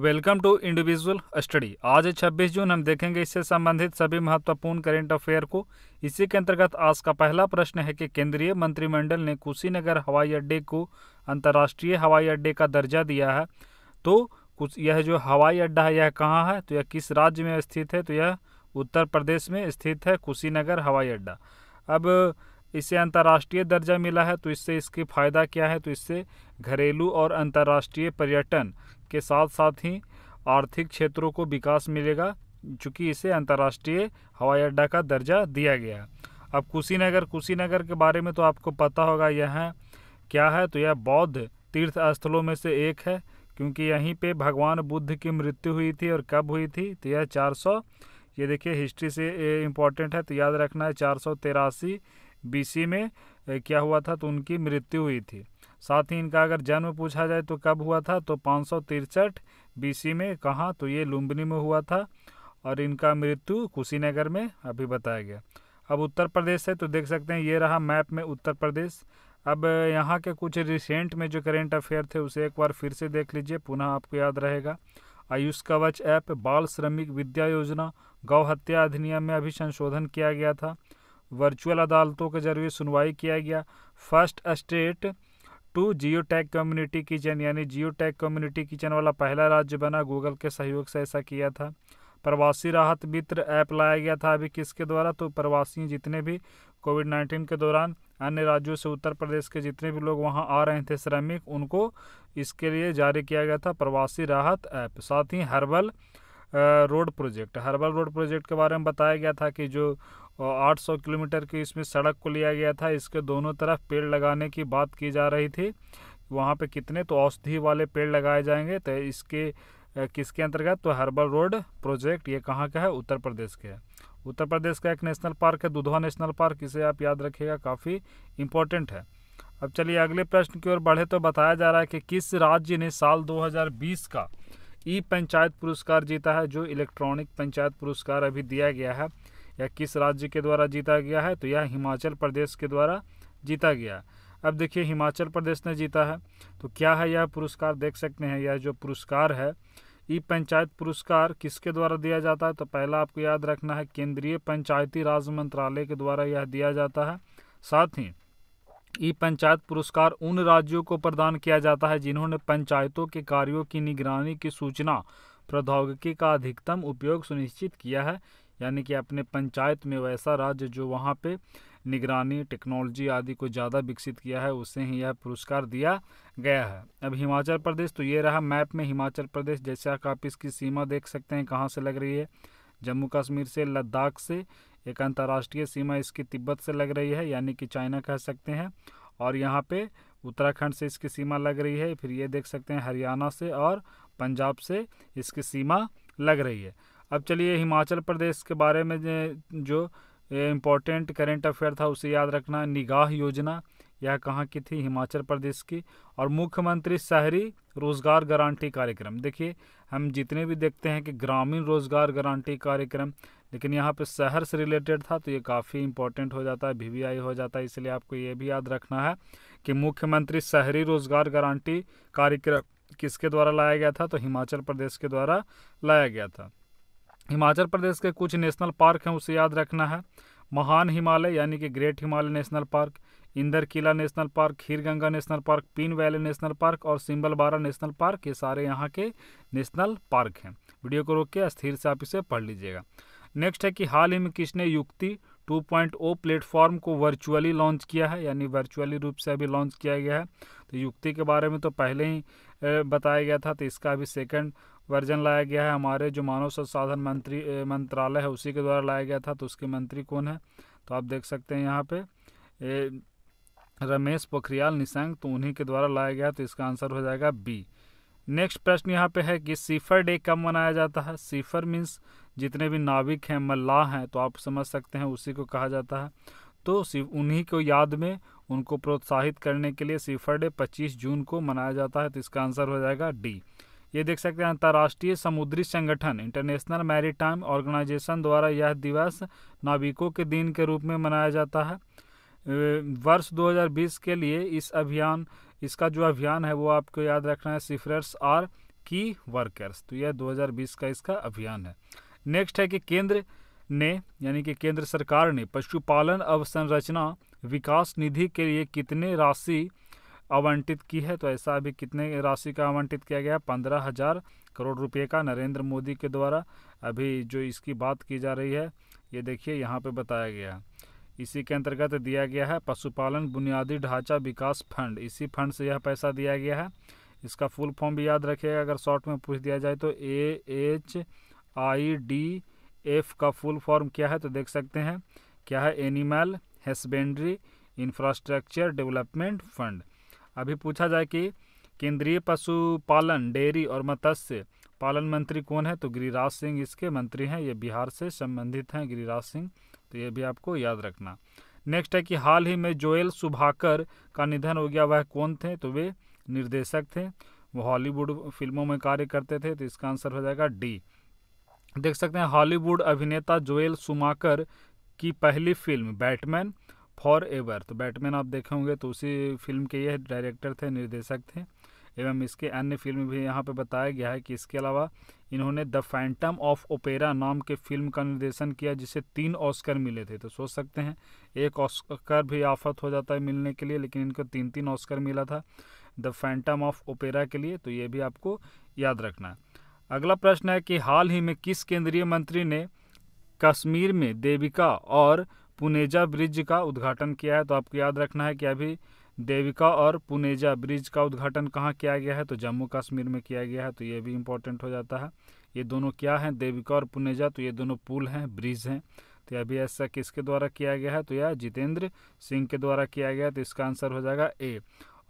welcome to individual study आज 26 जून हम देखेंगे इससे संबंधित सभी महत्वपूर्ण करेंट अफेयर को इसी के अंतर्गत आज का पहला प्रश्न है कि केंद्रीय मंत्रिमंडल ने कुशीनगर हवाई अड्डे को अंतर्राष्ट्रीय हवाई अड्डे का दर्जा दिया है तो कुछ यह जो हवाई अड्डा है यह कहाँ है तो यह किस राज्य में स्थित है तो यह उत्तर प्रदेश में स्थित है कुशीनगर हवाई अड्डा अब इसे अंतर्राष्ट्रीय दर्जा मिला है तो इससे इसके फ़ायदा क्या है तो इससे घरेलू और अंतर्राष्ट्रीय पर्यटन के साथ साथ ही आर्थिक क्षेत्रों को विकास मिलेगा चूँकि इसे अंतर्राष्ट्रीय हवाई अड्डा का दर्जा दिया गया अब कुशीनगर कुशीनगर के बारे में तो आपको पता होगा यह क्या है तो यह बौद्ध तीर्थ स्थलों में से एक है क्योंकि यहीं पे भगवान बुद्ध की मृत्यु हुई थी और कब हुई थी तो यह चार सौ ये देखिए हिस्ट्री से इम्पॉर्टेंट है तो याद रखना है चार सौ तिरासी बीसी में क्या हुआ था तो उनकी मृत्यु हुई थी साथ ही इनका अगर जन्म पूछा जाए तो कब हुआ था तो पाँच सौ तिरसठ में कहाँ तो ये लुम्बिनी में हुआ था और इनका मृत्यु कुशीनगर में अभी बताया गया अब उत्तर प्रदेश है तो देख सकते हैं ये रहा मैप में उत्तर प्रदेश अब यहाँ के कुछ रिसेंट में जो करेंट अफेयर थे उसे एक बार फिर से देख लीजिए पुनः आपको याद रहेगा आयुष कवच ऐप बाल श्रमिक विद्या योजना गौ हत्या अधिनियम में अभी संशोधन किया गया था वर्चुअल अदालतों के जरिए सुनवाई किया गया first state to geo tag community kitchen यानी जियो टैक कम्युनिटी किचन वाला पहला राज्य बना गूगल के सहयोग से ऐसा किया था प्रवासी राहत मित्र ऐप लाया गया था अभी किसके द्वारा तो प्रवासी जितने भी कोविड नाइन्टीन के दौरान अन्य राज्यों से उत्तर प्रदेश के जितने भी लोग वहां आ रहे थे श्रमिक उनको इसके लिए जारी किया गया था प्रवासी राहत ऐप साथ ही herbal road project herbal road project के बारे में बताया गया था कि जो और 800 किलोमीटर की इसमें सड़क को लिया गया था इसके दोनों तरफ पेड़ लगाने की बात की जा रही थी वहाँ पे कितने तो औषधि वाले पेड़ लगाए जाएंगे तो इसके किसके अंतर्गत तो हर्बल रोड प्रोजेक्ट ये कहाँ का है उत्तर प्रदेश के है उत्तर प्रदेश का एक नेशनल पार्क है दुधवा नेशनल पार्क इसे आप याद रखिएगा काफ़ी इम्पोर्टेंट है अब चलिए अगले प्रश्न की ओर बढ़े तो बताया जा रहा है कि किस राज्य ने साल दो का ई पंचायत पुरस्कार जीता है जो इलेक्ट्रॉनिक पंचायत पुरस्कार अभी दिया गया है या किस राज्य के द्वारा जीता गया है तो यह हिमाचल प्रदेश के द्वारा जीता गया अब देखिए हिमाचल प्रदेश ने जीता है तो क्या है यह पुरस्कार देख सकते हैं यह जो पुरस्कार है ई पंचायत पुरस्कार किसके द्वारा दिया जाता है तो पहला आपको याद रखना है केंद्रीय पंचायती राज मंत्रालय के द्वारा यह दिया जाता है साथ ही ई पंचायत पुरस्कार उन राज्यों को प्रदान किया जाता है जिन्होंने पंचायतों के कार्यों की निगरानी की सूचना प्रौद्योगिकी का अधिकतम उपयोग सुनिश्चित किया है यानी कि अपने पंचायत में वैसा राज्य जो वहाँ पे निगरानी टेक्नोलॉजी आदि को ज़्यादा विकसित किया है उसे ही यह पुरस्कार दिया गया है अब हिमाचल प्रदेश तो ये रहा मैप में हिमाचल प्रदेश जैसे आप इसकी सीमा देख सकते हैं कहाँ से लग रही है जम्मू कश्मीर से लद्दाख से एक अंतर्राष्ट्रीय सीमा इसकी तिब्बत से लग रही है यानी कि चाइना कह सकते हैं और यहाँ पे उत्तराखंड से इसकी सीमा लग रही है फिर ये देख सकते हैं हरियाणा से और पंजाब से इसकी सीमा लग रही है अब चलिए हिमाचल प्रदेश के बारे में जो इम्पोर्टेंट करेंट अफेयर था उसे याद रखना निगाह योजना यह कहाँ की थी हिमाचल प्रदेश की और मुख्यमंत्री शहरी रोजगार गारंटी कार्यक्रम देखिए हम जितने भी देखते हैं कि ग्रामीण रोजगार गारंटी कार्यक्रम लेकिन यहाँ पे शहर से रिलेटेड था तो ये काफ़ी इम्पोर्टेंट हो जाता है वी हो जाता है इसलिए आपको ये भी याद रखना है कि मुख्यमंत्री शहरी रोजगार गारंटी कार्यक्रम किसके द्वारा लाया गया था तो हिमाचल प्रदेश के द्वारा लाया गया था हिमाचल प्रदेश के कुछ नेशनल पार्क हैं उसे याद रखना है महान हिमालय यानी कि great Himalaya national park Inder Kila national park Khir Ganga national park Pin valley national park और सिंबल बारा नेशनल पार्क ये सारे यहाँ के नेशनल पार्क हैं वीडियो को रोक के स्थिर से आप इसे पढ़ लीजिएगा नेक्स्ट है कि हाल ही में किसने युक्ति 2.0 प्लेटफॉर्म को वर्चुअली लॉन्च किया है यानी वर्चुअली रूप से अभी लॉन्च किया गया है तो युक्ति के बारे में तो पहले ही बताया गया था तो इसका अभी सेकेंड वर्जन लाया गया है हमारे जो मानव संसाधन मंत्री मंत्रालय है उसी के द्वारा लाया गया था तो उसके मंत्री कौन है तो आप देख सकते हैं यहाँ पे ए, रमेश पोखरियाल निशंक तो उन्हीं के द्वारा लाया गया तो इसका आंसर हो जाएगा बी नेक्स्ट प्रश्न यहाँ पे है कि सीफर डे कब मनाया जाता है सीफर मीन्स जितने भी नाविक हैं मल्लाह हैं तो आप समझ सकते हैं उसी को कहा जाता है तो उन्हीं को याद में उनको प्रोत्साहित करने के लिए सीफर डे 25 जून को मनाया जाता है तो इसका आंसर हो जाएगा डी ये देख सकते हैं अंतर्राष्ट्रीय समुद्री संगठन इंटरनेशनल मैरीटाइम ऑर्गेनाइजेशन द्वारा यह दिवस नाविकों के दिन के रूप में मनाया जाता है वर्ष 2020 के लिए इस अभियान इसका जो अभियान है वो आपको याद रखना है सिफरर्स आर की वर्कर्स तो यह 2020 का इसका अभियान है नेक्स्ट है कि केंद्र ने यानी कि केंद्र सरकार ने पशुपालन अवसंरचना विकास निधि के लिए कितने राशि आवंटित की है तो ऐसा अभी कितने राशि का आवंटित किया गया पंद्रह हज़ार करोड़ रुपए का नरेंद्र मोदी के द्वारा अभी जो इसकी बात की जा रही है ये देखिए यहाँ पे बताया गया है इसी के अंतर्गत दिया गया है पशुपालन बुनियादी ढांचा विकास फंड इसी फंड से यह पैसा दिया गया है इसका फुल फॉर्म भी याद रखिएगा अगर शॉर्ट में पूछ दिया जाए तो A H I D F का फुल फॉर्म क्या है तो देख सकते हैं क्या है animal husbandry infrastructure development fund अभी पूछा जाए कि केंद्रीय पशुपालन डेयरी और मत्स्य पालन मंत्री कौन है तो गिरिराज सिंह इसके मंत्री हैं ये बिहार से संबंधित हैं गिरिराज सिंह तो ये भी आपको याद रखना नेक्स्ट है कि हाल ही में जोएल सुभाकर का निधन हो गया वह कौन थे तो वे निर्देशक थे वो हॉलीवुड फिल्मों में कार्य करते थे तो इसका आंसर हो जाएगा डी देख सकते हैं हॉलीवुड अभिनेता जोएल सुमाकर की पहली फिल्म बैटमैन फॉर एवर तो बैटमैन आप देखे होंगे तो उसी फिल्म के ये डायरेक्टर थे निर्देशक थे एवं इसके अन्य फिल्म भी यहाँ पे बताया गया है कि इसके अलावा इन्होंने द फैंटम ऑफ ओपेरा नाम के फिल्म का निर्देशन किया जिसे तीन ऑस्कर मिले थे तो सोच सकते हैं एक ऑस्कर भी आफत हो जाता है मिलने के लिए लेकिन इनको तीन तीन ऑस्कर मिला था द फैंटम ऑफ ओपेरा के लिए तो ये भी आपको याद रखना है अगला प्रश्न है कि हाल ही में किस केंद्रीय मंत्री ने कश्मीर में देविका और पुनेजा ब्रिज का उद्घाटन किया है तो आपको याद रखना है कि अभी देविका और पुनेजा ब्रिज का उद्घाटन कहाँ किया गया है तो जम्मू कश्मीर में किया गया है तो ये भी इम्पोर्टेंट हो जाता है ये दोनों क्या हैं देविका और पुनेजा तो ये दोनों पुल हैं ब्रिज हैं तो अभी ऐसा किसके द्वारा किया गया है तो यह जितेंद्र सिंह के द्वारा किया गया है तो इसका आंसर हो जाएगा ए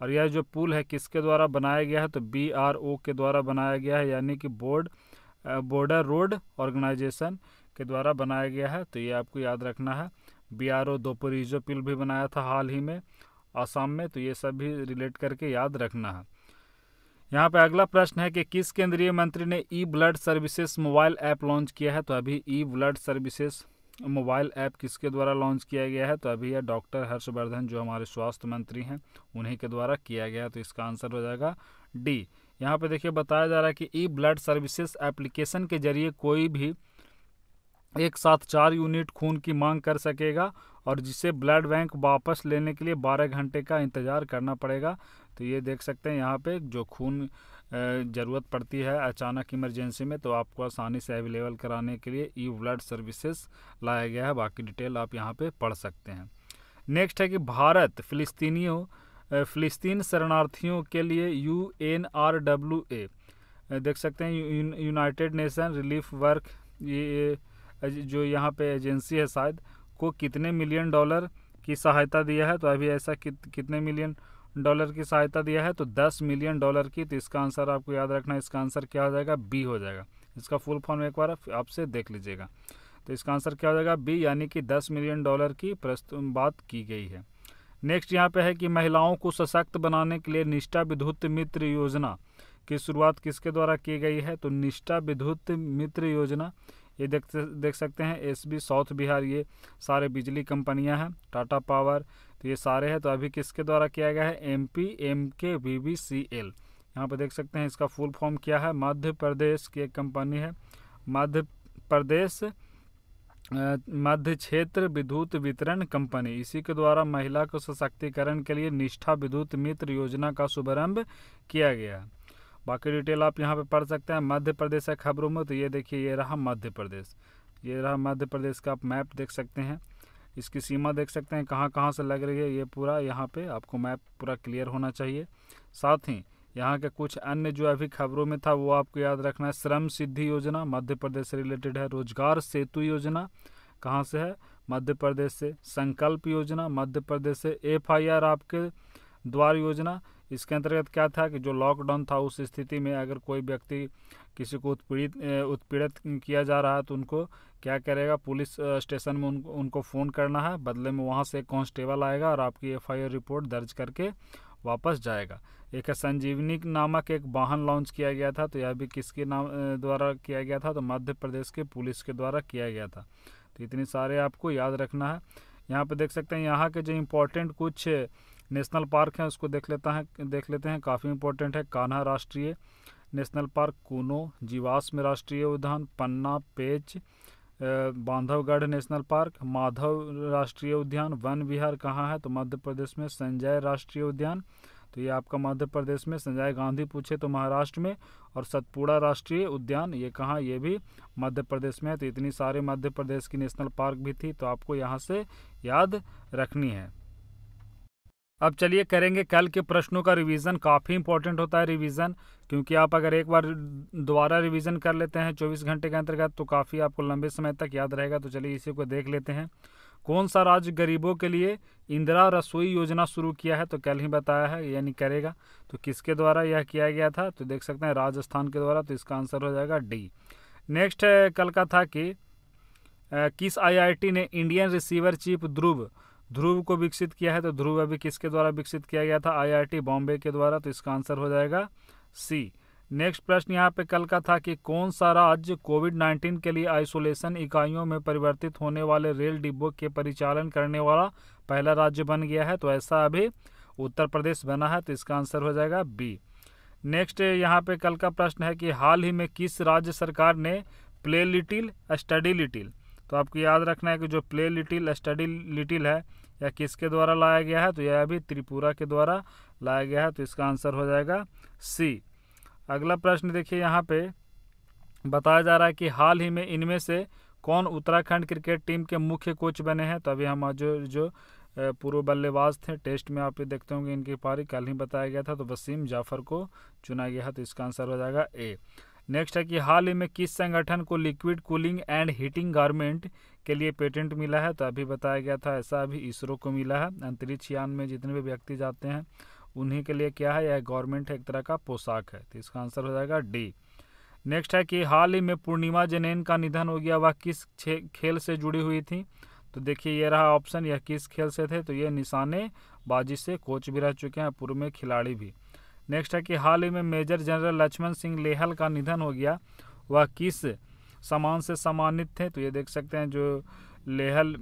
और यह जो पुल है किसके द्वारा बनाया गया है तो बी आर ओ के द्वारा बनाया गया है यानी कि बोर्ड बॉर्डर रोड ऑर्गेनाइजेशन के द्वारा बनाया गया है तो ये आपको याद रखना है बी आर ओ दोपरीजो पिल भी बनाया था हाल ही में असम में तो ये सब भी रिलेट करके याद रखना है यहाँ पे अगला प्रश्न है कि किस केंद्रीय मंत्री ने e blood services mobile app launch किया है तो अभी e blood services mobile app किसके द्वारा लॉन्च किया गया है तो अभी यह डॉक्टर हर्षवर्धन जो हमारे स्वास्थ्य मंत्री हैं उन्हीं के द्वारा किया गया है तो इसका आंसर हो जाएगा डी यहाँ पे देखिए बताया जा रहा है कि ई ब्लड सर्विसेज एप्लीकेशन के जरिए कोई भी एक साथ चार यूनिट खून की मांग कर सकेगा और जिसे ब्लड बैंक वापस लेने के लिए 12 घंटे का इंतज़ार करना पड़ेगा तो ये देख सकते हैं यहाँ पे जो खून ज़रूरत पड़ती है अचानक इमरजेंसी में तो आपको आसानी से अवेलेबल कराने के लिए ई ब्लड सर्विसेज लाया गया है बाकी डिटेल आप यहाँ पे पढ़ सकते हैं नेक्स्ट है कि भारत फ़िलिस्तीनियों फ़िलिस्तीन शरणार्थियों के लिए U N R W A देख सकते हैं यूनाइटेड नेशन रिलीफ वर्क ये जो यहाँ पे एजेंसी है शायद को कितने मिलियन डॉलर की सहायता दिया है तो अभी ऐसा कित, कितने मिलियन डॉलर की सहायता दिया है तो दस मिलियन डॉलर की तो इसका आंसर आपको याद रखना इसका आंसर क्या हो जाएगा बी हो जाएगा इसका फुल फॉर्म एक बार आपसे देख लीजिएगा तो इसका आंसर क्या हो जाएगा बी यानी कि दस मिलियन डॉलर की प्रस्तुत बात की गई है नेक्स्ट यहाँ पे है कि महिलाओं को सशक्त बनाने के लिए निष्ठा विद्युत मित्र योजना की शुरुआत किसके द्वारा की गई है तो निष्ठा विद्युत मित्र योजना ये देख देख सकते हैं एस बी साउथ बिहार ये सारे बिजली कंपनियां हैं टाटा पावर तो ये सारे हैं तो अभी किसके द्वारा किया गया है M P M K V V C L यहाँ पर देख सकते हैं इसका फुल फॉर्म क्या है मध्य प्रदेश की एक कंपनी है मध्य प्रदेश मध्य क्षेत्र विद्युत वितरण कंपनी इसी के द्वारा महिला को सशक्तिकरण के लिए निष्ठा विद्युत मित्र योजना का शुभारंभ किया गया बाकी डिटेल आप यहाँ पे पढ़ सकते हैं मध्य प्रदेश है खबरों में तो ये देखिए ये रहा मध्य प्रदेश ये रहा मध्य प्रदेश का आप मैप देख सकते हैं इसकी सीमा देख सकते हैं कहाँ कहाँ से लग रही है ये पूरा यहाँ पे आपको मैप पूरा क्लियर होना चाहिए साथ ही यहाँ के कुछ अन्य जो अभी खबरों में था वो आपको याद रखना है श्रम सिद्धि योजना मध्य प्रदेश से रिलेटेड है रोजगार सेतु योजना कहाँ से है मध्य प्रदेश से संकल्प योजना मध्य प्रदेश से एफ आपके द्वार योजना इसके अंतर्गत क्या था कि जो लॉकडाउन था उस स्थिति में अगर कोई व्यक्ति किसी को उत्पीड़ित उत्पीड़ित किया जा रहा है तो उनको क्या करेगा पुलिस स्टेशन में उनको उनको फ़ोन करना है बदले में वहाँ से कांस्टेबल आएगा और आपकी एफआईआर रिपोर्ट दर्ज करके वापस जाएगा एक संजीवनी नामक एक वाहन लॉन्च किया गया था तो यह भी किसके नाम द्वारा किया गया था तो मध्य प्रदेश के पुलिस के द्वारा किया गया था तो इतने सारे आपको याद रखना है यहाँ पर देख सकते हैं यहाँ के जो इम्पोर्टेंट कुछ नेशनल पार्क है उसको देख लेता है देख लेते हैं काफ़ी इंपॉर्टेंट है कान्हा राष्ट्रीय नेशनल पार्क कूनो जीवाश्म राष्ट्रीय उद्यान पन्ना पेच बांधवगढ़ नेशनल पार्क माधव राष्ट्रीय उद्यान वन विहार कहाँ है तो मध्य प्रदेश में संजय राष्ट्रीय उद्यान तो ये आपका मध्य प्रदेश में संजय गांधी पूछे तो महाराष्ट्र में और सतपुड़ा राष्ट्रीय उद्यान ये कहाँ ये भी मध्य प्रदेश में है तो इतनी सारे मध्य प्रदेश की नेशनल पार्क भी थी तो आपको यहाँ से याद रखनी है अब चलिए करेंगे कल के प्रश्नों का रिवीजन काफ़ी इंपॉर्टेंट होता है रिवीजन क्योंकि आप अगर एक बार दोबारा रिवीजन कर लेते हैं 24 घंटे के अंतर्गत तो काफ़ी आपको लंबे समय तक याद रहेगा तो चलिए इसी को देख लेते हैं कौन सा राज्य गरीबों के लिए इंदिरा रसोई योजना शुरू किया है तो कल ही बताया है यानी करेगा तो किसके द्वारा यह किया गया था तो देख सकते हैं राजस्थान के द्वारा तो इसका आंसर हो जाएगा डी नेक्स्ट कल का था कि किस आईआईटी ने Indian receiver chip Dhruv Dhruv को विकसित किया है तो ध्रुव अभी किसके द्वारा विकसित किया गया था आईआईटी बॉम्बे के द्वारा तो इसका आंसर हो जाएगा सी नेक्स्ट प्रश्न यहाँ पे कल का था कि कौन सा राज्य कोविड 19 के लिए आइसोलेशन इकाइयों में परिवर्तित होने वाले रेल डिब्बों के परिचालन करने वाला पहला राज्य बन गया है तो ऐसा अभी उत्तर प्रदेश बना है तो इसका आंसर हो जाएगा बी नेक्स्ट यहाँ पे कल का प्रश्न है कि हाल ही में किस राज्य सरकार ने प्ले लिटिल स्टडी लिटिल तो आपको याद रखना है कि जो प्ले लिटिल स्टडी लिटिल है या किसके द्वारा लाया गया है तो यह अभी त्रिपुरा के द्वारा लाया गया है तो इसका आंसर हो जाएगा सी अगला प्रश्न देखिए यहाँ पे बताया जा रहा है कि हाल ही में इनमें से कौन उत्तराखंड क्रिकेट टीम के मुख्य कोच बने हैं तो अभी हम जो जो पूर्व बल्लेबाज थे टेस्ट में आप देखते होंगे इनकी पारी कल ही बताया गया था तो वसीम जाफर को चुना गया है तो इसका आंसर हो जाएगा ए नेक्स्ट है कि हाल ही में किस संगठन को liquid cooling and heating garment के लिए पेटेंट मिला है तो अभी बताया गया था ऐसा अभी इसरो को मिला है अंतरिक्ष यान में जितने भी व्यक्ति जाते हैं उन्हीं के लिए क्या है यह गवर्नमेंट एक तरह का पोशाक है तो इसका आंसर हो जाएगा डी नेक्स्ट है कि हाल ही में पूर्णिमा जनेन का निधन हो गया वह किस खेल से जुड़ी हुई थी तो देखिए ये रहा ऑप्शन यह किस खेल से थे तो ये निशाने बाजी से कोच भी रह चुके हैं पूर्व में खिलाड़ी भी नेक्स्ट है कि हाल ही में मेजर जनरल लक्ष्मण सिंह लेहल का निधन हो गया वह किस सम्मान से सम्मानित थे तो ये देख सकते हैं जो लेहल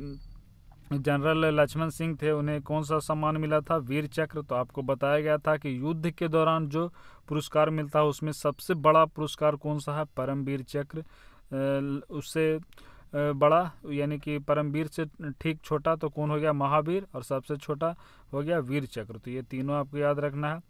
जनरल लक्ष्मण सिंह थे उन्हें कौन सा सम्मान मिला था वीर चक्र तो आपको बताया गया था कि युद्ध के दौरान जो पुरस्कार मिलता है उसमें सबसे बड़ा पुरस्कार कौन सा है परमवीर चक्र उससे बड़ा यानी कि परमवीर से ठीक छोटा तो कौन हो गया महावीर और सबसे छोटा हो गया वीर चक्र तो ये तीनों आपको याद रखना है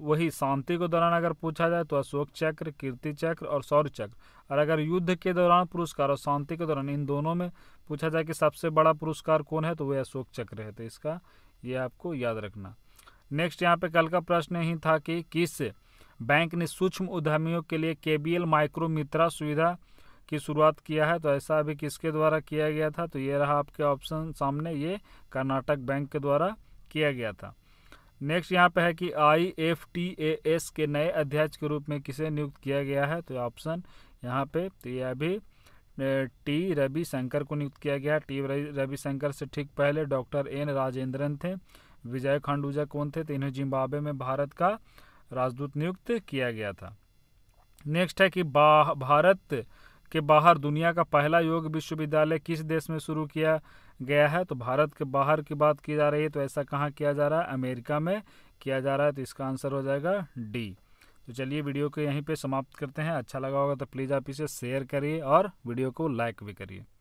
वही शांति के दौरान अगर पूछा जाए तो अशोक चक्र कीर्ति चक्र और सौर्य चक्र और अगर युद्ध के दौरान पुरस्कार और शांति के दौरान इन दोनों में पूछा जाए कि सबसे बड़ा पुरस्कार कौन है तो वह अशोक चक्र है तो इसका ये आपको याद रखना नेक्स्ट यहाँ पे कल का प्रश्न ही था कि किस बैंक ने सूक्ष्म उद्यमियों के लिए के बी एल माइक्रो मित्रा सुविधा की शुरुआत किया है तो ऐसा अभी किसके द्वारा किया गया था तो ये रहा आपके ऑप्शन सामने ये कर्नाटक बैंक के द्वारा किया गया था नेक्स्ट यहाँ पे है कि I F T A S के नए अध्यक्ष के रूप में किसे नियुक्त किया गया है तो ऑप्शन यहाँ पे तो यह अभी टी रवि शंकर को नियुक्त किया गया टी रवि शंकर से ठीक पहले डॉक्टर एन राजेंद्रन थे विजय खांडूजा कौन थे तो इन्हें जिम्बाब्वे में भारत का राजदूत नियुक्त किया गया था नेक्स्ट है कि भारत के बाहर दुनिया का पहला योग विश्वविद्यालय किस देश में शुरू किया गया है तो भारत के बाहर की बात की जा रही है तो ऐसा कहाँ किया जा रहा है अमेरिका में किया जा रहा है तो इसका आंसर हो जाएगा डी तो चलिए वीडियो को यहीं पे समाप्त करते हैं अच्छा लगा होगा तो प्लीज़ आप इसे शेयर करिए और वीडियो को लाइक भी करिए